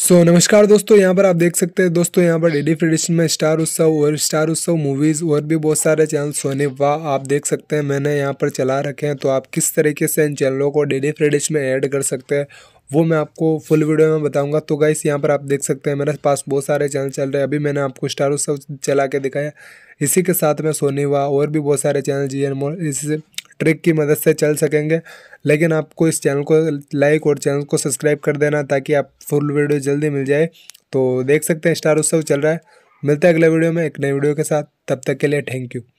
सो so, नमस्कार दोस्तों यहाँ पर आप देख सकते हैं दोस्तों यहाँ पर डेडी फ्रेडिशन में स्टार उत्सव और स्टार उत्सव मूवीज़ और भी बहुत सारे चैनल सोने वाह आप देख सकते हैं मैंने यहाँ पर चला रखे हैं तो आप किस तरीके से इन चैनलों को डेडी फ्रेडिश में ऐड कर सकते हैं वो मैं आपको फुल वीडियो में बताऊंगा तो गाइस यहाँ पर आप देख सकते हैं मेरे पास बहुत सारे चैनल चल रहे हैं अभी मैंने आपको स्टार उत्सव चला के दिखाया इसी के साथ में सोनी वाह और भी बहुत सारे चैनल जी एन मोल इसी ट्रिक की मदद से चल सकेंगे लेकिन आपको इस चैनल को लाइक और चैनल को सब्सक्राइब कर देना ताकि आप फुल वीडियो जल्दी मिल जाए तो देख सकते हैं स्टार उत्सव चल रहा है मिलता है अगले वीडियो में एक नए वीडियो के साथ तब तक के लिए थैंक यू